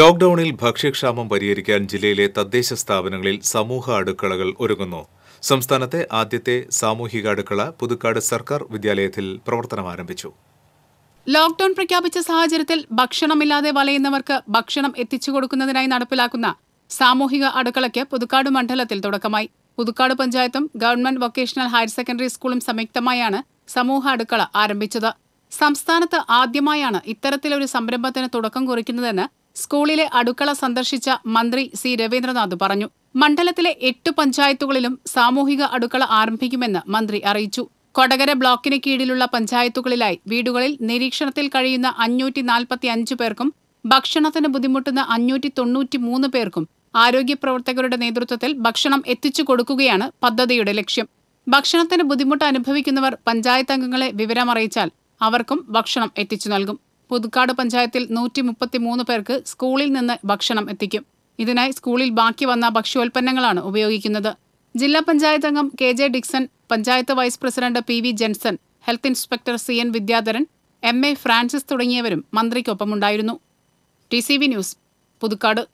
ലോക്ഡൌണിൽ ഭക്ഷ്യക്ഷാമം പരിഹരിക്കാൻ ജില്ലയിലെ തദ്ദേശ സ്ഥാപനങ്ങളിൽ സമൂഹ അടുക്കളകൾ ഒരുങ്ങുന്നു സംസ്ഥാനത്തെ ആദ്യത്തെ സാമൂഹിക അടുക്കള പുതുക്കാട് സർക്കാർ വിദ്യാലയത്തിൽ പ്രവർത്തനം ആരംഭിച്ചു ലോക്ഡൌൺ പ്രഖ്യാപിച്ച സാഹചര്യത്തിൽ ഭക്ഷണമില്ലാതെ വലയുന്നവർക്ക് ഭക്ഷണം എത്തിച്ചു കൊടുക്കുന്നതിനായി നടപ്പിലാക്കുന്ന സാമൂഹിക അടുക്കളയ്ക്ക് പുതുക്കാട് മണ്ഡലത്തിൽ തുടക്കമായി പുതുക്കാട് പഞ്ചായത്തും ഗവൺമെന്റ് വൊക്കേഷണൽ ഹയർ സെക്കൻഡറി സ്കൂളും സംയുക്തമായാണ് സമൂഹ അടുക്കള ആരംഭിച്ചത് സംസ്ഥാനത്ത് ആദ്യമായാണ് ഇത്തരത്തിലൊരു സംരംഭത്തിന് തുടക്കം കുറിക്കുന്നതെന്ന് സ്കൂളിലെ അടുക്കള സന്ദർശിച്ച മന്ത്രി സി രവീന്ദ്രനാഥ് പറഞ്ഞു മണ്ഡലത്തിലെ എട്ട് പഞ്ചായത്തുകളിലും സാമൂഹിക അടുക്കള ആരംഭിക്കുമെന്ന് മന്ത്രി അറിയിച്ചു കൊടകര ബ്ലോക്കിന് കീഴിലുള്ള പഞ്ചായത്തുകളിലായി വീടുകളിൽ നിരീക്ഷണത്തിൽ കഴിയുന്ന അഞ്ഞൂറ്റി നാൽപ്പത്തി അഞ്ച് പേർക്കും ഭക്ഷണത്തിന് ബുദ്ധിമുട്ടുന്ന അഞ്ഞൂറ്റി തൊണ്ണൂറ്റി മൂന്ന് പേർക്കും ആരോഗ്യ പ്രവർത്തകരുടെ നേതൃത്വത്തിൽ ഭക്ഷണം എത്തിച്ചു കൊടുക്കുകയാണ് പദ്ധതിയുടെ ലക്ഷ്യം ഭക്ഷണത്തിന് ബുദ്ധിമുട്ട് അനുഭവിക്കുന്നവർ പഞ്ചായത്ത് അംഗങ്ങളെ വിവരമറിയിച്ചാൽ അവർക്കും ഭക്ഷണം എത്തിച്ചു നൽകും പുതുക്കാട് പഞ്ചായത്തിൽ നൂറ്റി മുപ്പത്തിമൂന്ന് പേർക്ക് സ്കൂളിൽ നിന്ന് ഭക്ഷണം എത്തിക്കും ഇതിനായി സ്കൂളിൽ ബാക്കി വന്ന ഭക്ഷ്യോൽപ്പന്നങ്ങളാണ് ഉപയോഗിക്കുന്നത് ജില്ലാ പഞ്ചായത്ത് അംഗം K J Dixon panchayat vice president P V Jenson health inspector C N Vidyadharan M A Francis തുടങ്ങിയവരും മന്ത്രിക്കൊപ്പമുണ്ടായിരുന്നു T C V news Puthukkad